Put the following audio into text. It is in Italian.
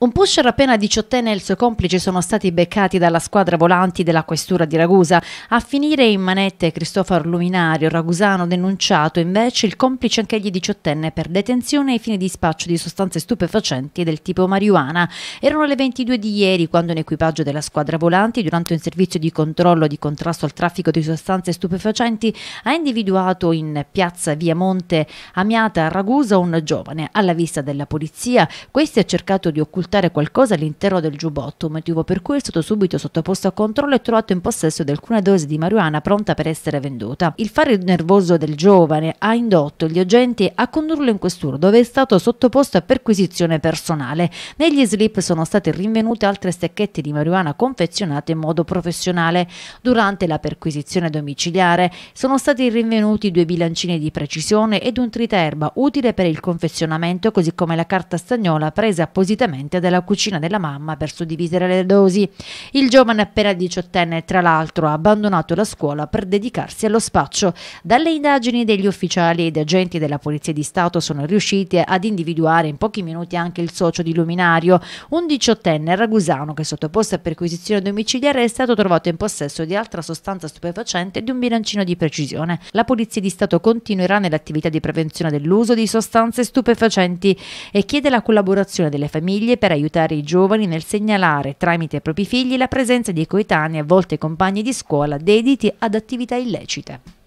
Un pusher appena diciottenne e il suo complice sono stati beccati dalla squadra volanti della questura di Ragusa. A finire in manette Cristoforo Luminario, ragusano denunciato, invece il complice anch'egli diciottenne per detenzione ai fini di spaccio di sostanze stupefacenti del tipo marijuana. Erano le 22 di ieri quando un equipaggio della squadra volanti, durante un servizio di controllo di contrasto al traffico di sostanze stupefacenti, ha individuato in piazza Via Monte Amiata a Ragusa un giovane. Alla vista della polizia, questi ha cercato di occultare risultare qualcosa all'interno del giubbotto, motivo per cui è stato subito sottoposto a controllo e trovato in possesso di alcune dosi di marijuana pronta per essere venduta. Il fare nervoso del giovane ha indotto gli agenti a condurlo in questura, dove è stato sottoposto a perquisizione personale. Negli slip sono state rinvenute altre stecchette di marijuana confezionate in modo professionale. Durante la perquisizione domiciliare sono stati rinvenuti due bilancini di precisione ed un triterba utile per il confezionamento, così come la carta stagnola presa appositamente pratica della cucina della mamma per suddividere le dosi. Il giovane appena diciottenne, tra l'altro, ha abbandonato la scuola per dedicarsi allo spaccio. Dalle indagini degli ufficiali ed agenti della Polizia di Stato sono riusciti ad individuare in pochi minuti anche il socio di Luminario, un diciottenne ragusano che sottoposto a perquisizione domiciliare è stato trovato in possesso di altra sostanza stupefacente e di un bilancino di precisione. La Polizia di Stato continuerà nell'attività di prevenzione dell'uso di sostanze stupefacenti e chiede la collaborazione delle famiglie per per aiutare i giovani nel segnalare tramite i propri figli la presenza di coetanei a volte compagni di scuola dediti ad attività illecite.